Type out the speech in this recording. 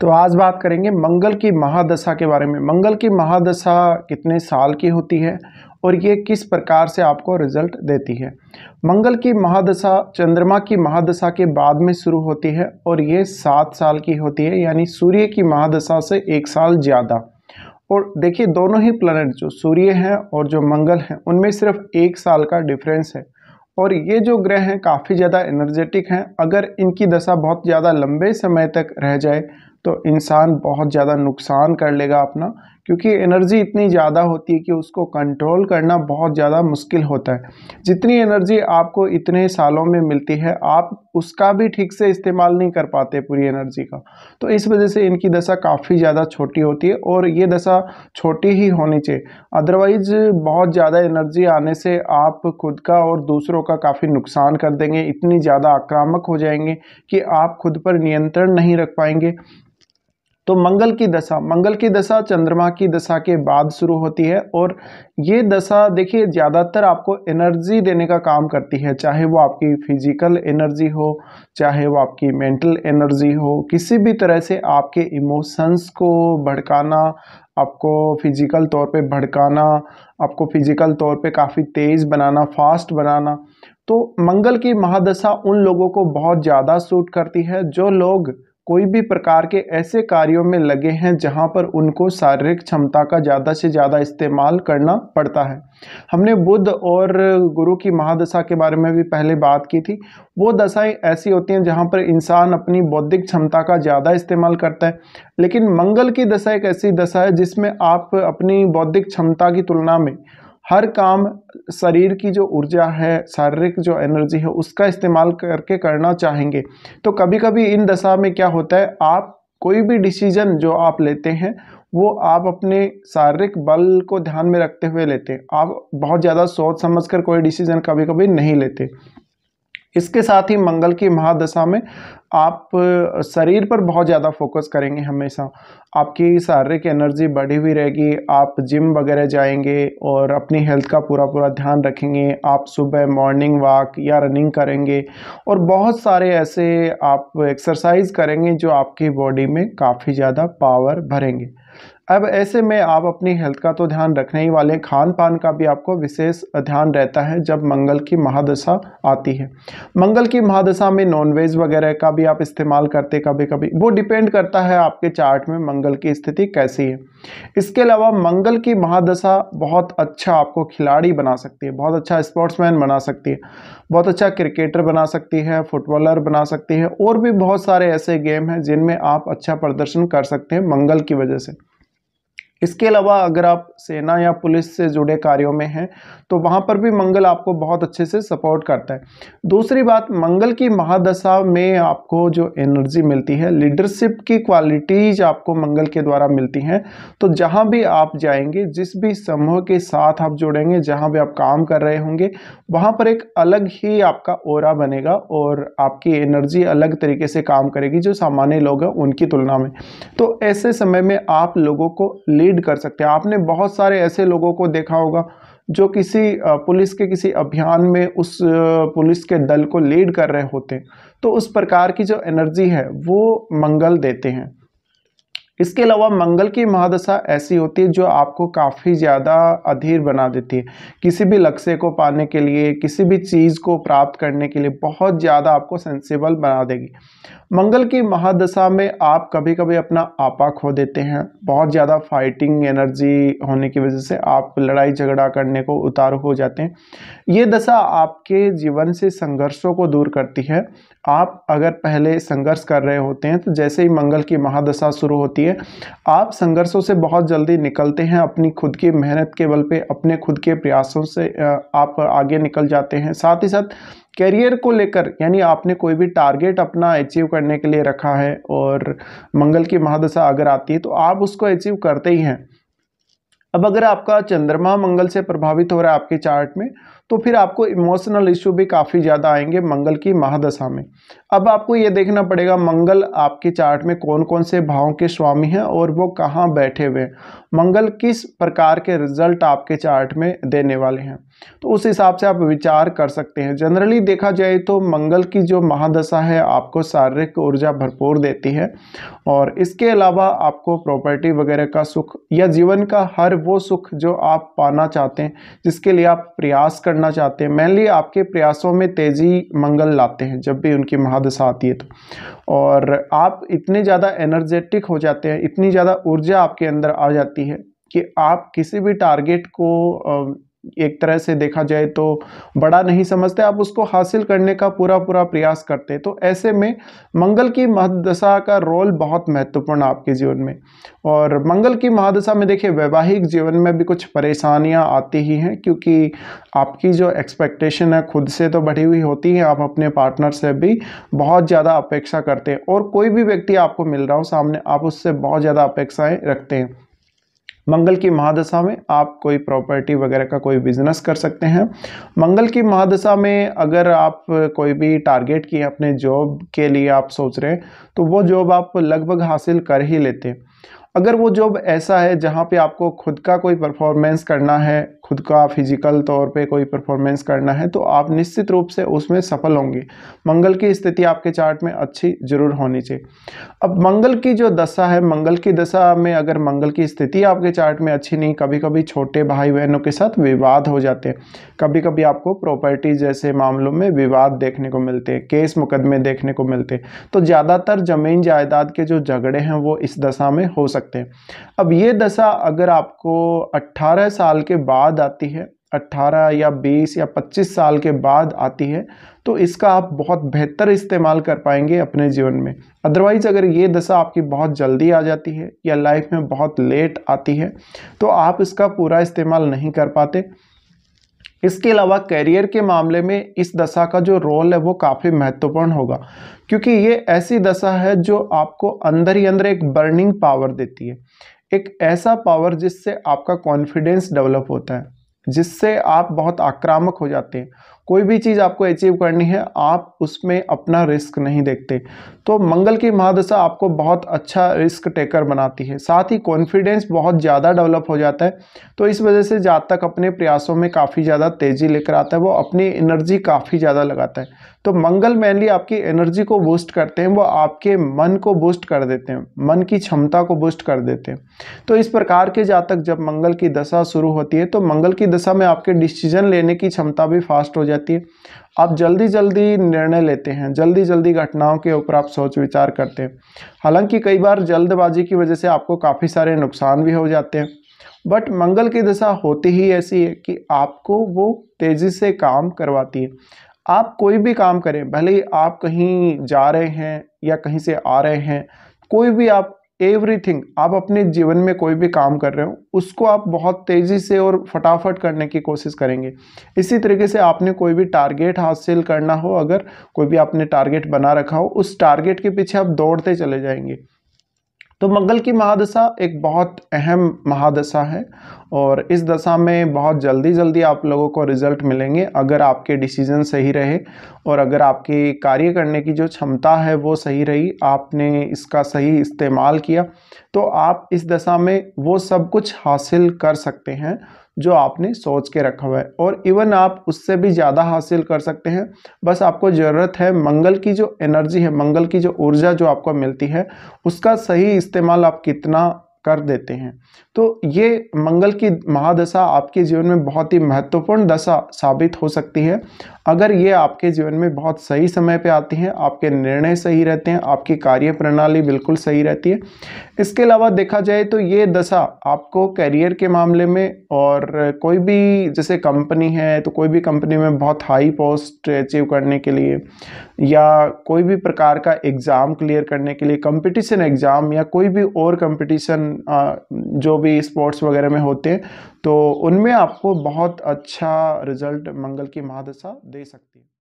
तो आज बात करेंगे मंगल की महादशा के बारे में मंगल की महादशा कितने साल की होती है और ये किस प्रकार से आपको रिजल्ट देती है मंगल की महादशा चंद्रमा की महादशा के बाद में शुरू होती है और ये सात साल की होती है यानी सूर्य की महादशा से एक साल ज़्यादा और देखिए दोनों ही प्लैनेट जो सूर्य हैं और जो मंगल हैं उनमें सिर्फ एक साल का डिफरेंस है और ये जो ग्रह हैं काफ़ी ज़्यादा एनर्जेटिक हैं अगर इनकी दशा बहुत ज़्यादा लंबे समय तक रह जाए तो इंसान बहुत ज़्यादा नुकसान कर लेगा अपना क्योंकि एनर्जी इतनी ज़्यादा होती है कि उसको कंट्रोल करना बहुत ज़्यादा मुश्किल होता है जितनी एनर्जी आपको इतने सालों में मिलती है आप उसका भी ठीक से इस्तेमाल नहीं कर पाते पूरी एनर्जी का तो इस वजह से इनकी दशा काफ़ी ज़्यादा छोटी होती है और ये दशा छोटी ही होनी चाहिए अदरवाइज बहुत ज़्यादा एनर्जी आने से आप खुद का और दूसरों का काफ़ी नुकसान कर देंगे इतनी ज़्यादा आक्रामक हो जाएंगे कि आप खुद पर नियंत्रण नहीं रख पाएंगे तो मंगल की दशा मंगल की दशा चंद्रमा की दशा के बाद शुरू होती है और ये दशा देखिए ज़्यादातर आपको एनर्जी देने का काम करती है चाहे वो आपकी फिजिकल एनर्जी हो चाहे वो आपकी मेंटल एनर्जी हो किसी भी तरह से आपके इमोशंस को भड़काना आपको फिजिकल तौर पे भड़काना आपको फिजिकल तौर पे काफ़ी तेज़ बनाना फास्ट बनाना तो मंगल की महादशा उन लोगों को बहुत ज़्यादा सूट करती है जो लोग कोई भी प्रकार के ऐसे कार्यों में लगे हैं जहां पर उनको शारीरिक क्षमता का ज़्यादा से ज़्यादा इस्तेमाल करना पड़ता है हमने बुद्ध और गुरु की महादशा के बारे में भी पहले बात की थी वो दशाएं ऐसी होती हैं जहां पर इंसान अपनी बौद्धिक क्षमता का ज़्यादा इस्तेमाल करता है लेकिन मंगल की दशा एक ऐसी दशा है जिसमें आप अपनी बौद्धिक क्षमता की तुलना में हर काम शरीर की जो ऊर्जा है शारीरिक जो एनर्जी है उसका इस्तेमाल करके करना चाहेंगे तो कभी कभी इन दशा में क्या होता है आप कोई भी डिसीजन जो आप लेते हैं वो आप अपने शारीरिक बल को ध्यान में रखते हुए लेते हैं आप बहुत ज़्यादा सोच समझ कर कोई डिसीजन कभी कभी नहीं लेते इसके साथ ही मंगल की महादशा में आप शरीर पर बहुत ज़्यादा फोकस करेंगे हमेशा आपकी शारीरिक एनर्जी बढ़ी हुई रहेगी आप जिम वगैरह जाएंगे और अपनी हेल्थ का पूरा पूरा ध्यान रखेंगे आप सुबह मॉर्निंग वॉक या रनिंग करेंगे और बहुत सारे ऐसे आप एक्सरसाइज करेंगे जो आपकी बॉडी में काफ़ी ज़्यादा पावर भरेंगे अब ऐसे में आप अपनी हेल्थ का तो ध्यान रखने ही वाले खान पान का भी आपको विशेष ध्यान रहता है जब मंगल की महादशा आती है मंगल की महादशा में नॉनवेज वगैरह का भी आप इस्तेमाल करते कभी कभी वो डिपेंड करता है आपके चार्ट में मंगल की स्थिति कैसी है इसके अलावा मंगल की महादशा बहुत अच्छा आपको खिलाड़ी बना सकती है बहुत अच्छा स्पोर्ट्समैन बना सकती है बहुत अच्छा क्रिकेटर बना सकती है फुटबॉलर बना सकती है और भी बहुत सारे ऐसे गेम हैं जिनमें आप अच्छा प्रदर्शन कर सकते हैं मंगल की वजह से इसके अलावा अगर आप सेना या पुलिस से जुड़े कार्यों में हैं तो वहाँ पर भी मंगल आपको बहुत अच्छे से सपोर्ट करता है दूसरी बात मंगल की महादशा में आपको जो एनर्जी मिलती है लीडरशिप की क्वालिटीज आपको मंगल के द्वारा मिलती हैं तो जहाँ भी आप जाएंगे जिस भी समूह के साथ आप जुड़ेंगे जहाँ भी आप काम कर रहे होंगे वहाँ पर एक अलग ही आपका ओरा बनेगा और आपकी एनर्जी अलग तरीके से काम करेगी जो सामान्य लोग हैं उनकी तुलना में तो ऐसे समय में आप लोगों को लीड कर सकते हैं आपने बहुत सारे ऐसे लोगों को देखा होगा जो किसी पुलिस के किसी अभियान में उस पुलिस के दल को लीड कर रहे होते हैं तो उस प्रकार की जो एनर्जी है वो मंगल देते हैं इसके अलावा मंगल की महादशा ऐसी होती है जो आपको काफ़ी ज़्यादा अधीर बना देती है किसी भी लक्ष्य को पाने के लिए किसी भी चीज़ को प्राप्त करने के लिए बहुत ज़्यादा आपको सेंसिबल बना देगी मंगल की महादशा में आप कभी कभी अपना आपा खो देते हैं बहुत ज़्यादा फाइटिंग एनर्जी होने की वजह से आप लड़ाई झगड़ा करने को उतार हो जाते हैं ये दशा आपके जीवन से संघर्षों को दूर करती है आप अगर पहले संघर्ष कर रहे होते हैं तो जैसे ही मंगल की महादशा शुरू होती है आप संघर्षों से बहुत जल्दी निकलते हैं अपनी खुद की मेहनत के बल पे अपने खुद के प्रयासों से आप आगे निकल जाते हैं साथ ही साथ करियर को लेकर यानी आपने कोई भी टारगेट अपना अचीव करने के लिए रखा है और मंगल की महादशा अगर आती है तो आप उसको अचीव करते ही हैं अब अगर आपका चंद्रमा मंगल से प्रभावित हो रहा है आपके चार्ट में तो फिर आपको इमोशनल इशू भी काफ़ी ज़्यादा आएंगे मंगल की महादशा में अब आपको ये देखना पड़ेगा मंगल आपके चार्ट में कौन कौन से भावों के स्वामी हैं और वो कहाँ बैठे हुए हैं मंगल किस प्रकार के रिजल्ट आपके चार्ट में देने वाले हैं तो उस हिसाब से आप विचार कर सकते हैं जनरली देखा जाए तो मंगल की जो महादशा है आपको शारीरिक ऊर्जा भरपूर देती है और इसके अलावा आपको प्रॉपर्टी वगैरह का सुख या जीवन का हर वो सुख जो आप पाना चाहते हैं जिसके लिए आप प्रयास कर करना चाहते हैं मेनली आपके प्रयासों में तेज़ी मंगल लाते हैं जब भी उनकी महादशा आती है तो और आप इतने ज़्यादा एनर्जेटिक हो जाते हैं इतनी ज़्यादा ऊर्जा आपके अंदर आ जाती है कि आप किसी भी टारगेट को एक तरह से देखा जाए तो बड़ा नहीं समझते आप उसको हासिल करने का पूरा पूरा प्रयास करते तो ऐसे में मंगल की महादशा का रोल बहुत महत्वपूर्ण आपके जीवन में और मंगल की महादशा में देखिए वैवाहिक जीवन में भी कुछ परेशानियां आती ही हैं क्योंकि आपकी जो एक्सपेक्टेशन है खुद से तो बढ़ी हुई होती है आप अपने पार्टनर से भी बहुत ज़्यादा अपेक्षा करते हैं और कोई भी व्यक्ति आपको मिल रहा हो सामने आप उससे बहुत ज़्यादा अपेक्षाएँ रखते हैं मंगल की महादशा में आप कोई प्रॉपर्टी वगैरह का कोई बिजनेस कर सकते हैं मंगल की महादशा में अगर आप कोई भी टारगेट किए अपने जॉब के लिए आप सोच रहे हैं तो वो जॉब आप लगभग हासिल कर ही लेते हैं अगर वो जॉब ऐसा है जहाँ पे आपको खुद का कोई परफॉर्मेंस करना है खुद का फिजिकल तौर पे कोई परफॉर्मेंस करना है तो आप निश्चित रूप से उसमें सफल होंगे मंगल की स्थिति आपके चार्ट में अच्छी जरूर होनी चाहिए अब मंगल की जो दशा है मंगल की दशा में अगर मंगल की स्थिति आपके चार्ट में अच्छी नहीं कभी कभी छोटे भाई बहनों के साथ विवाद हो जाते हैं कभी कभी आपको प्रॉपर्टी जैसे मामलों में विवाद देखने को मिलते हैं केस मुकदमे देखने को मिलते हैं तो ज़्यादातर ज़मीन जायदाद के जो झगड़े हैं वो इस दशा में हो सकते हैं अब ये दशा अगर आपको अट्ठारह साल के बाद बाद आती है 18 या 20 या 25 साल के बाद आती है तो इसका आप बहुत बेहतर इस्तेमाल कर पाएंगे अपने जीवन में अदरवाइज़ अगर ये दशा आपकी बहुत जल्दी आ जाती है या लाइफ में बहुत लेट आती है तो आप इसका पूरा इस्तेमाल नहीं कर पाते इसके अलावा कैरियर के मामले में इस दशा का जो रोल है वो काफ़ी महत्वपूर्ण होगा क्योंकि ये ऐसी दशा है जो आपको अंदर ही अंदर एक बर्निंग पावर देती है एक ऐसा पावर जिससे आपका कॉन्फिडेंस डेवलप होता है जिससे आप बहुत आक्रामक हो जाते हैं कोई भी चीज़ आपको अचीव करनी है आप उसमें अपना रिस्क नहीं देखते तो मंगल की महादशा आपको बहुत अच्छा रिस्क टेकर बनाती है साथ ही कॉन्फिडेंस बहुत ज़्यादा डेवलप हो जाता है तो इस वजह से जातक अपने प्रयासों में काफ़ी ज़्यादा तेज़ी लेकर आता है वो अपनी एनर्जी काफ़ी ज़्यादा लगाता है तो मंगल मेनली आपकी एनर्जी को बूस्ट करते हैं वो आपके मन को बूस्ट कर देते हैं मन की क्षमता को बूस्ट कर देते हैं तो इस प्रकार के जातक जब मंगल की दशा शुरू होती है तो मंगल की दशा में आपके डिसीजन लेने की क्षमता भी फास्ट हो जाती है आप जल्दी जल्दी निर्णय लेते हैं जल्दी जल्दी घटनाओं के ऊपर आप सोच विचार करते हैं हालांकि कई बार जल्दबाजी की वजह से आपको काफ़ी सारे नुकसान भी हो जाते हैं बट मंगल की दशा होती ही ऐसी है कि आपको वो तेज़ी से काम करवाती है आप कोई भी काम करें भले ही आप कहीं जा रहे हैं या कहीं से आ रहे हैं कोई भी आप एवरीथिंग आप अपने जीवन में कोई भी काम कर रहे हो उसको आप बहुत तेज़ी से और फटाफट करने की कोशिश करेंगे इसी तरीके से आपने कोई भी टारगेट हासिल करना हो अगर कोई भी आपने टारगेट बना रखा हो उस टारगेट के पीछे आप दौड़ते चले जाएंगे तो मंगल की महादशा एक बहुत अहम महादशा है और इस दशा में बहुत जल्दी जल्दी आप लोगों को रिजल्ट मिलेंगे अगर आपके डिसीजन सही रहे और अगर आपकी कार्य करने की जो क्षमता है वो सही रही आपने इसका सही इस्तेमाल किया तो आप इस दशा में वो सब कुछ हासिल कर सकते हैं जो आपने सोच के रखा हुआ है और इवन आप उससे भी ज़्यादा हासिल कर सकते हैं बस आपको ज़रूरत है मंगल की जो एनर्जी है मंगल की जो ऊर्जा जो आपको मिलती है उसका सही इस्तेमाल आप कितना कर देते हैं तो ये मंगल की महादशा आपके जीवन में बहुत ही महत्वपूर्ण दशा साबित हो सकती है अगर ये आपके जीवन में बहुत सही समय पे आती हैं आपके निर्णय सही रहते हैं आपकी कार्य प्रणाली बिल्कुल सही रहती है इसके अलावा देखा जाए तो ये दशा आपको करियर के मामले में और कोई भी जैसे कंपनी है तो कोई भी कंपनी में बहुत हाई पोस्ट अचीव करने के लिए या कोई भी प्रकार का एग्ज़ाम क्लियर करने के लिए कंपटीशन एग्ज़ाम या कोई भी और कंपटीशन जो भी स्पोर्ट्स वगैरह में होते हैं तो उनमें आपको बहुत अच्छा रिजल्ट मंगल की महादशा दे सकती है